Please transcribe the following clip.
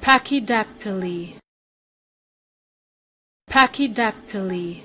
Pachydactyly. Pachydactyly.